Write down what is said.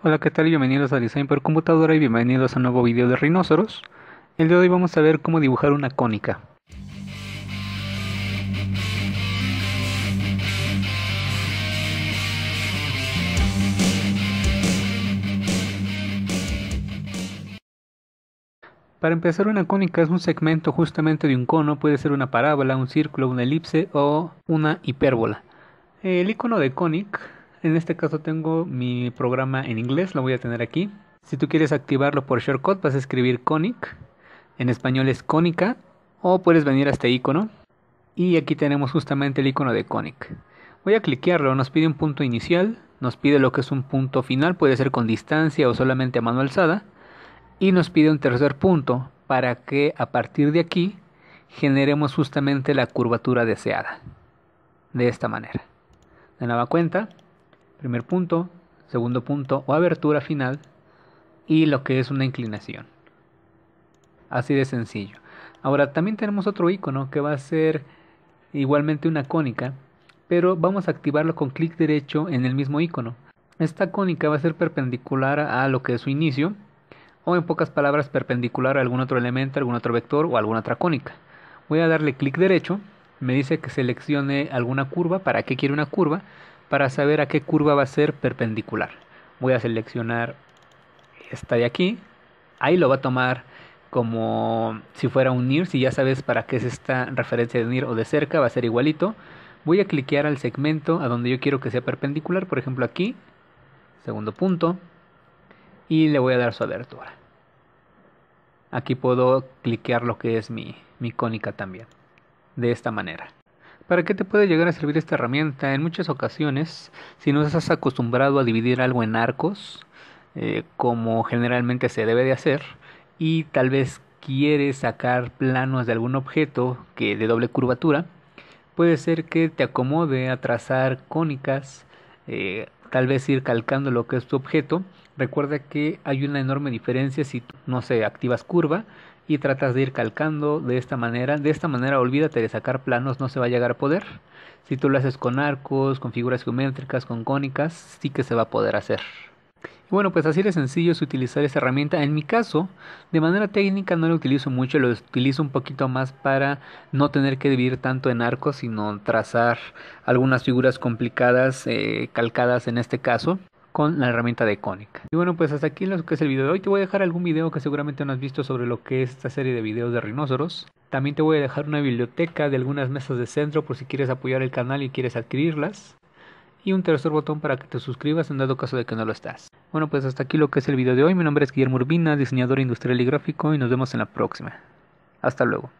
Hola, ¿qué tal? Bienvenidos a Design por Computadora y bienvenidos a un nuevo video de Rhinoceros. El día de hoy vamos a ver cómo dibujar una cónica. Para empezar, una cónica es un segmento justamente de un cono, puede ser una parábola, un círculo, una elipse o una hipérbola. El icono de cónica... En este caso tengo mi programa en inglés, lo voy a tener aquí. Si tú quieres activarlo por shortcut, vas a escribir conic. En español es cónica. O puedes venir a este icono. Y aquí tenemos justamente el icono de conic. Voy a cliquearlo, nos pide un punto inicial, nos pide lo que es un punto final, puede ser con distancia o solamente a mano alzada. Y nos pide un tercer punto para que a partir de aquí generemos justamente la curvatura deseada. De esta manera. De nueva cuenta, Primer punto, segundo punto o abertura final y lo que es una inclinación. Así de sencillo. Ahora también tenemos otro icono que va a ser igualmente una cónica, pero vamos a activarlo con clic derecho en el mismo icono. Esta cónica va a ser perpendicular a lo que es su inicio, o en pocas palabras perpendicular a algún otro elemento, algún otro vector o alguna otra cónica. Voy a darle clic derecho, me dice que seleccione alguna curva, para qué quiere una curva, para saber a qué curva va a ser perpendicular. Voy a seleccionar esta de aquí. Ahí lo va a tomar como si fuera un NIR. Si ya sabes para qué es esta referencia de NIR o de cerca, va a ser igualito. Voy a cliquear al segmento a donde yo quiero que sea perpendicular. Por ejemplo aquí, segundo punto. Y le voy a dar su abertura. Aquí puedo cliquear lo que es mi, mi cónica también. De esta manera. ¿Para qué te puede llegar a servir esta herramienta? En muchas ocasiones, si no estás acostumbrado a dividir algo en arcos, eh, como generalmente se debe de hacer, y tal vez quieres sacar planos de algún objeto que de doble curvatura, puede ser que te acomode a trazar cónicas, eh, tal vez ir calcando lo que es tu objeto. Recuerda que hay una enorme diferencia si, no sé, activas curva y tratas de ir calcando de esta manera. De esta manera olvídate de sacar planos, no se va a llegar a poder. Si tú lo haces con arcos, con figuras geométricas, con cónicas, sí que se va a poder hacer. Bueno, pues así de sencillo es utilizar esta herramienta. En mi caso, de manera técnica no la utilizo mucho, lo utilizo un poquito más para no tener que dividir tanto en arcos, sino trazar algunas figuras complicadas, eh, calcadas en este caso con la herramienta de Cónica. Y bueno, pues hasta aquí lo que es el video de hoy. Te voy a dejar algún video que seguramente no has visto sobre lo que es esta serie de videos de rinoceros. También te voy a dejar una biblioteca de algunas mesas de centro por si quieres apoyar el canal y quieres adquirirlas. Y un tercer botón para que te suscribas en dado caso de que no lo estás. Bueno, pues hasta aquí lo que es el video de hoy. Mi nombre es Guillermo Urbina, diseñador industrial y gráfico, y nos vemos en la próxima. Hasta luego.